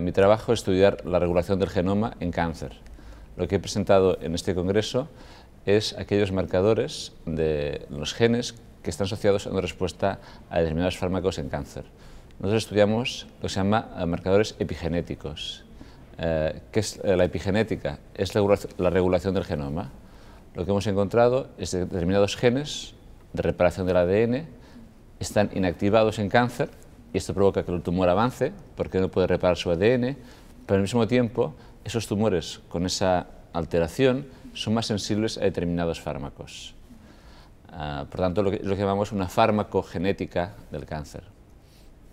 Mi trabajo es estudiar la regulación del genoma en cáncer. Lo que he presentado en este congreso es aquellos marcadores de los genes que están asociados a respuesta a determinados fármacos en cáncer. Nosotros estudiamos lo que se llama eh, marcadores epigenéticos. Eh, ¿Qué es eh, la epigenética? Es la regulación del genoma. Lo que hemos encontrado es que determinados genes de reparación del ADN están inactivados en cáncer y esto provoca que el tumor avance porque no puede reparar su ADN, pero al mismo tiempo esos tumores con esa alteración son más sensibles a determinados fármacos. Ah, por tanto, lo que, lo que llamamos una farmacogenética del cáncer.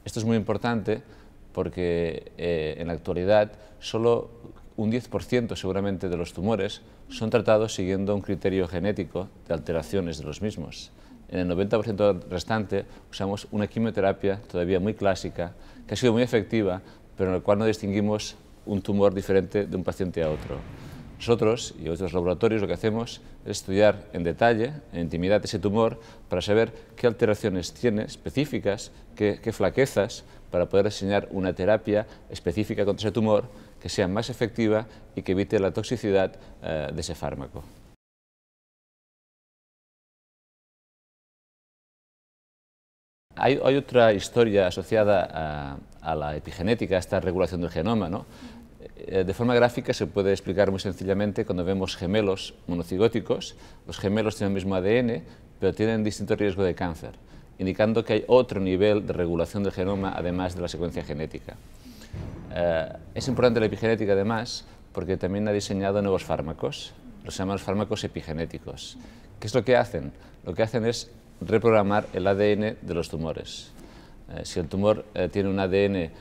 Esto es muy importante porque eh, en la actualidad solo un 10% seguramente de los tumores son tratados siguiendo un criterio genético de alteraciones de los mismos. En el 90% restante usamos una quimioterapia todavía muy clásica, que ha sido muy efectiva, pero en la cual no distinguimos un tumor diferente de un paciente a otro. Nosotros y otros laboratorios lo que hacemos es estudiar en detalle, en intimidad, ese tumor para saber qué alteraciones tiene específicas, qué, flaquezas, para poder diseñar una terapia específica contra ese tumor que sea más efectiva y que evite la toxicidad eh, de ese fármaco. Hay, otra historia asociada a, la epigenética, a esta regulación del genoma. Eh, de forma gráfica se puede explicar muy sencillamente cuando vemos gemelos monocigóticos. Los gemelos tienen el mismo ADN, pero tienen distinto riesgo de cáncer, indicando que hay otro nivel de regulación del genoma además de la secuencia genética. Eh, es importante la epigenética además porque también ha diseñado nuevos fármacos, los llamados fármacos epigenéticos. ¿Qué es lo que hacen? Lo que hacen es reprogramar el ADN de los tumores. Eh, si el tumor eh, tiene un ADN eh,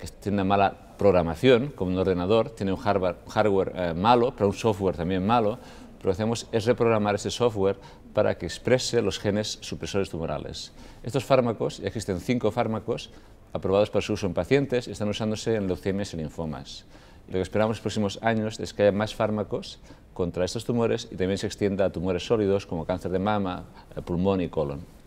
que tiene una mala programación, como un ordenador, tiene un hardware, malo, pero un software también malo, lo que hacemos es reprogramar ese software para que exprese los genes supresores tumorales. Estos fármacos, ya existen cinco fármacos aprobados para su uso en pacientes, están usándose en leucemias y linfomas. Lo que esperamos en los próximos años es que haya más fármacos contra estos tumores y también se extienda a tumores sólidos como cáncer de mama, eh, pulmón y colon.